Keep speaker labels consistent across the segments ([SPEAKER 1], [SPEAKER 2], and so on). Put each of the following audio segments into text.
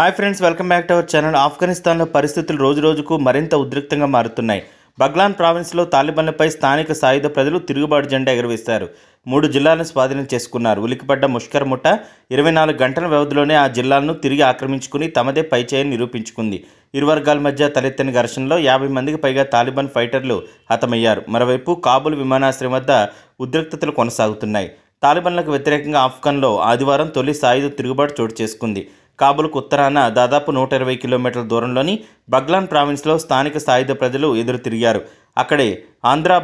[SPEAKER 1] hi friends welcome back to our channel ఆఫ్ఘనిస్తాన్లో పరిస్థితులు రోజుకు మరింత ఉద్రిక్తంగా మారుతున్నాయి బగ్లాన్ ప్రావిన్స్లో తాలిబన్లపై స్థానిక సాయుధ ప్రజలు తిరుగుబాటు జెండా ఎగురవేశారు మూడు జిల్లాలను స్వాధీనం చేసుకున్నారు ఉలికిపడ్డ ముష్కర్ ముఠ ఇరవై నాలుగు గంటల వ్యవధిలోనే ఆ జిల్లాలను తిరిగి ఆక్రమించుకుని తమదే పైచేయని నిరూపించుకుంది ఇరు వర్గాల మధ్య తలెత్తిన ఘర్షణలో యాభై మందికి పైగా తాలిబాన్ ఫైటర్లు హతమయ్యారు మరోవైపు కాబుల్ విమానాశ్రయం వద్ద ఉద్రిక్తతలు కొనసాగుతున్నాయి తాలిబన్లకు వ్యతిరేకంగా ఆఫ్ఘన్లో ఆదివారం తొలి సాయుధ తిరుగుబాటు చోటు చేసుకుంది కాబుల్కు ఉత్తరాన దాదాపు నూట ఇరవై కిలోమీటర్ల దూరంలోని బగ్లాన్ ప్రావిన్స్లో స్థానిక సాయుధ ప్రజలు ఎదురు తిరిగారు అక్కడే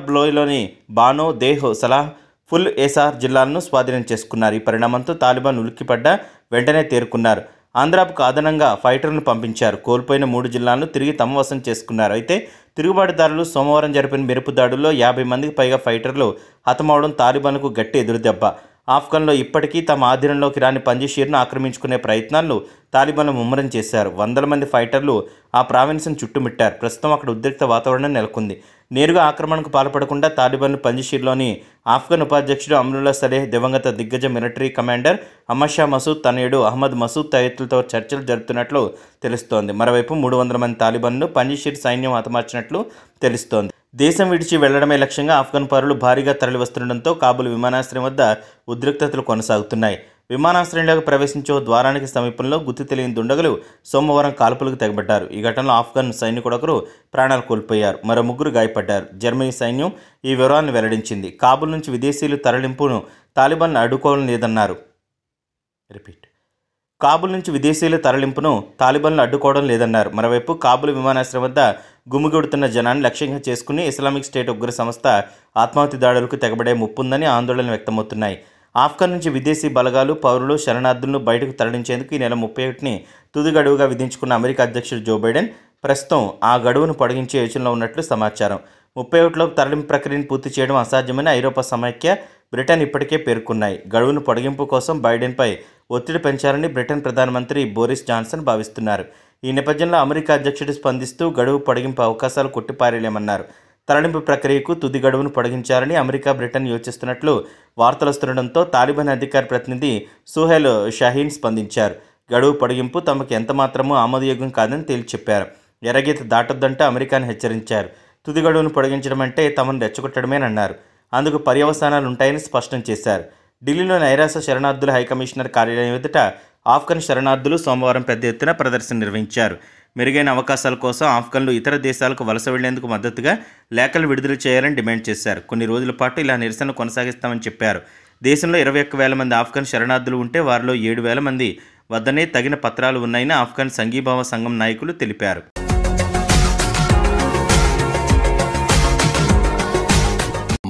[SPEAKER 1] బ్లోయ్లోని బానో దేహో సలాహ్ ఫుల్ ఏసార్ జిల్లాలను స్వాధీనం చేసుకున్నారు ఈ పరిణామంతో తాలిబాన్ ఉలిక్కిపడ్డ వెంటనే తేరుకున్నారు ఆంధ్రాకు అదనంగా ఫైటర్ను పంపించారు కోల్పోయిన మూడు జిల్లాలను తిరిగి తమ వశం చేసుకున్నారు అయితే తిరుగుబాటుదారులు సోమవారం జరిపిన మెరుపు దాడుల్లో యాభై మందికి పైగా ఫైటర్లు హతమవడం తాలిబాన్కు గట్టి ఎదురుదెబ్బ ఆఫ్ఘన్లో ఇప్పటికీ తమ ఆధీనంలోకి రాని పంజషీర్ను ఆక్రమించుకునే ప్రయత్నాలను తాలిబాన్లు ముమ్మరం చేశారు వందల మంది ఫైటర్లు ఆ ప్రావిన్స్ను చుట్టుముట్టారు ప్రస్తుతం అక్కడ ఉద్రిక్త వాతావరణం నెలకొంది నేరుగా ఆక్రమణకు పాల్పడకుండా తాలిబాన్లు పంజషీర్లోని ఆఫ్ఘన్ ఉపాధ్యక్షుడు అమ్రుల్లా సలేహ్ దివంగత దిగ్గజ మిలిటరీ కమాండర్ షా మసూద్ తనయుడు అహ్మద్ మసూద్ తదితరులతో చర్చలు జరుపుతున్నట్లు తెలుస్తోంది మరోవైపు మూడు వందల మంది తాలిబాన్లు పంజషీర్ సైన్యం హతమార్చినట్లు తెలుస్తోంది దేశం విడిచి వెళ్లడమే లక్ష్యంగా ఆఫ్ఘన్ పౌరులు భారీగా తరలివస్తుండటంతో కాబూల్ విమానాశ్రయం వద్ద ఉద్రిక్తతలు కొనసాగుతున్నాయి విమానాశ్రయంలోకి ప్రవేశించే ద్వారానికి సమీపంలో గుర్తు తెలియని దుండగులు సోమవారం కాల్పులకు తెగబడ్డారు ఈ ఘటనలో ఆఫ్ఘన్ సైనికుడొకరు ప్రాణాలు కోల్పోయారు మరో ముగ్గురు గాయపడ్డారు జర్మనీ సైన్యం ఈ వివరాలను వెల్లడించింది కాబుల్ నుంచి విదేశీయులు తరలింపును అడ్డుకోవడం లేదన్నారు రిపీట్ కాబుల్ నుంచి విదేశీయుల తరలింపును తాలిబన్లు అడ్డుకోవడం లేదన్నారు మరోవైపు కాబుల్ విమానాశ్రయం వద్ద గుమిగూడుతున్న జనాన్ని లక్ష్యంగా చేసుకుని ఇస్లామిక్ స్టేట్ ఉగ్ర సంస్థ ఆత్మహత్య దాడులకు తెగబడే ముప్పుందని ఆందోళన వ్యక్తమవుతున్నాయి ఆఫ్ఘన్ నుంచి విదేశీ బలగాలు పౌరులు శరణార్థులను బయటకు తరలించేందుకు ఈ నెల ముప్పై ఒకటిని తుది గడువుగా విధించుకున్న అమెరికా అధ్యక్షుడు జో బైడెన్ ప్రస్తుతం ఆ గడువును పొడిగించే యోచనలో ఉన్నట్లు సమాచారం ముప్పై ఒకటిలో తరలింపు ప్రక్రియను పూర్తి చేయడం అసాధ్యమని ఐరోపా సమైక్య బ్రిటన్ ఇప్పటికే పేర్కొన్నాయి గడువును పొడిగింపు కోసం బైడెన్పై ఒత్తిడి పెంచారని బ్రిటన్ ప్రధానమంత్రి బోరిస్ జాన్సన్ భావిస్తున్నారు ఈ నేపథ్యంలో అమెరికా అధ్యక్షుడు స్పందిస్తూ గడువు పొడిగింపు అవకాశాలు కొట్టిపారేలేమన్నారు తరలింపు ప్రక్రియకు తుది గడువును పొడిగించాలని అమెరికా బ్రిటన్ యోచిస్తున్నట్లు వార్తలు వస్తుండటంతో తాలిబాన్ అధికార ప్రతినిధి సుహెల్ షహీన్ స్పందించారు గడువు పొడిగింపు తమకు ఎంతమాత్రమూ ఆమోదయోగ్యం కాదని తేల్చి చెప్పారు ఎరగీత దాటొద్దంటే అమెరికాను హెచ్చరించారు తుది గడువును పొడిగించడం అంటే తమను రెచ్చగొట్టడమేనన్నారు అందుకు పర్యవసానాలుంటాయని స్పష్టం చేశారు ఢిల్లీలో నైరాస శరణార్థుల హైకమిషనర్ కార్యాలయం ఎదుట ఆఫ్ఘన్ శరణార్థులు సోమవారం పెద్ద ఎత్తున ప్రదర్శన నిర్వహించారు మెరుగైన అవకాశాల కోసం ఆఫ్ఘన్లు ఇతర దేశాలకు వలస వెళ్లేందుకు మద్దతుగా లేఖలు విడుదల చేయాలని డిమాండ్ చేశారు కొన్ని రోజుల పాటు ఇలా నిరసన కొనసాగిస్తామని చెప్పారు దేశంలో ఇరవై ఒక్క వేల మంది ఆఫ్ఘన్ శరణార్థులు ఉంటే వారిలో ఏడు వేల మంది వద్దనే తగిన పత్రాలు ఉన్నాయని ఆఫ్ఘన్ సంఘీభావ సంఘం నాయకులు తెలిపారు